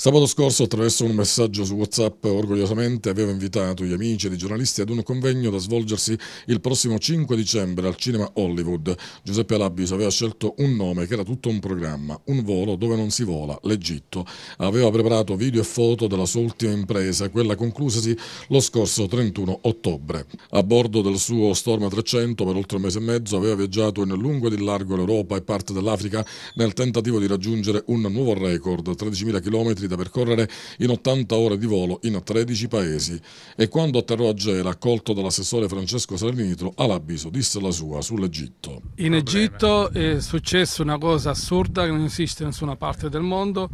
Sabato scorso, attraverso un messaggio su WhatsApp, orgogliosamente aveva invitato gli amici ed i giornalisti ad un convegno da svolgersi il prossimo 5 dicembre al cinema Hollywood. Giuseppe Labbis aveva scelto un nome che era tutto un programma, un volo dove non si vola, l'Egitto. Aveva preparato video e foto della sua ultima impresa, quella conclusasi lo scorso 31 ottobre. A bordo del suo Storm 300 per oltre un mese e mezzo aveva viaggiato in lungo e in largo l'Europa e parte dell'Africa nel tentativo di raggiungere un nuovo record, 13.000 km da percorrere in 80 ore di volo in 13 paesi e quando atterrò a Gela, accolto dall'assessore Francesco Salinitro, all'avviso disse la sua sull'Egitto. In Egitto è successa una cosa assurda che non esiste in nessuna parte del mondo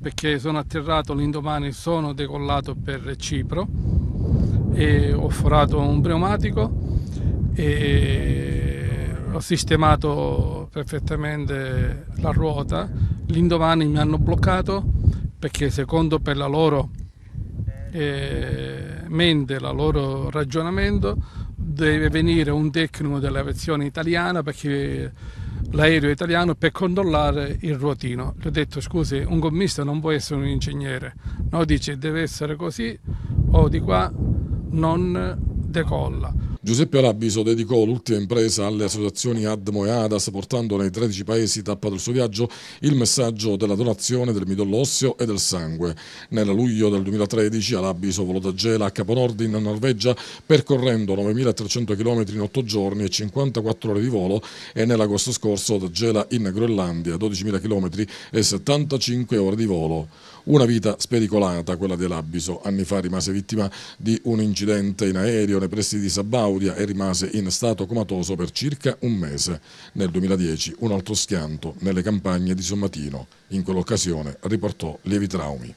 perché sono atterrato l'indomani, sono decollato per Cipro e ho forato un pneumatico e ho sistemato perfettamente la ruota. L'indomani mi hanno bloccato perché secondo per la loro eh, mente, la loro ragionamento, deve venire un tecnico della versione italiana perché l'aereo italiano per controllare il ruotino. Gli ho detto scusi, un gommista non può essere un ingegnere, no? Dice deve essere così o di qua non decolla. Giuseppe Arabiso dedicò l'ultima impresa alle associazioni ADMO e ADAS portando nei 13 paesi tappato il suo viaggio il messaggio della donazione del midollo osseo e del sangue. Nel luglio del 2013 Arabiso volò da Gela a Caponord in Norvegia percorrendo 9.300 km in 8 giorni e 54 ore di volo e nell'agosto scorso da Gela in Groenlandia 12.000 km e 75 ore di volo. Una vita spericolata quella di Arabiso. Anni fa rimase vittima di un incidente in aereo nei pressi di Sabau Claudia e rimase in stato comatoso per circa un mese. Nel 2010 un altro schianto nelle campagne di Sommatino. In quell'occasione riportò lievi traumi.